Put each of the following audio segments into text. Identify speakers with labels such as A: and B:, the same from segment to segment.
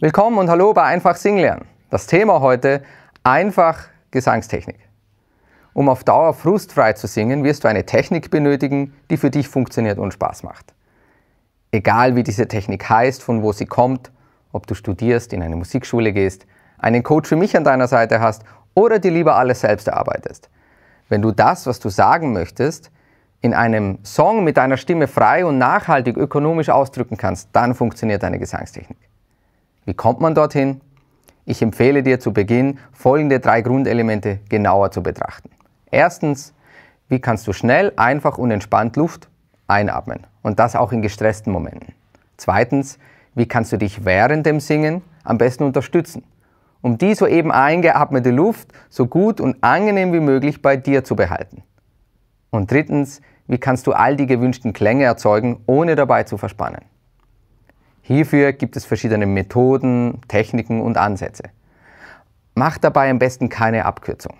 A: Willkommen und hallo bei Einfach Singen lernen. Das Thema heute einfach Gesangstechnik. Um auf Dauer frustfrei zu singen, wirst du eine Technik benötigen, die für dich funktioniert und Spaß macht. Egal wie diese Technik heißt, von wo sie kommt, ob du studierst, in eine Musikschule gehst, einen Coach für mich an deiner Seite hast oder dir lieber alles selbst erarbeitest. Wenn du das, was du sagen möchtest, in einem Song mit deiner Stimme frei und nachhaltig ökonomisch ausdrücken kannst, dann funktioniert deine Gesangstechnik. Wie kommt man dorthin? Ich empfehle dir zu Beginn folgende drei Grundelemente genauer zu betrachten. Erstens, wie kannst du schnell, einfach und entspannt Luft einatmen und das auch in gestressten Momenten. Zweitens, wie kannst du dich während dem Singen am besten unterstützen, um die soeben eingeatmete Luft so gut und angenehm wie möglich bei dir zu behalten. Und drittens, wie kannst du all die gewünschten Klänge erzeugen, ohne dabei zu verspannen? Hierfür gibt es verschiedene Methoden, Techniken und Ansätze. Mach dabei am besten keine Abkürzung.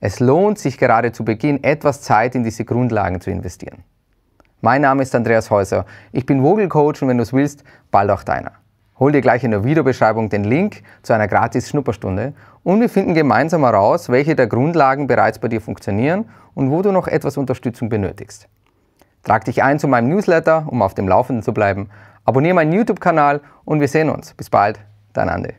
A: Es lohnt sich gerade zu Beginn etwas Zeit in diese Grundlagen zu investieren. Mein Name ist Andreas Häuser. Ich bin Vogelcoach und wenn du es willst, bald auch deiner. Hol dir gleich in der Videobeschreibung den Link zu einer gratis Schnupperstunde und wir finden gemeinsam heraus, welche der Grundlagen bereits bei dir funktionieren und wo du noch etwas Unterstützung benötigst. Trag dich ein zu meinem Newsletter, um auf dem Laufenden zu bleiben. Abonniere meinen YouTube-Kanal und wir sehen uns. Bis bald, dein Andi.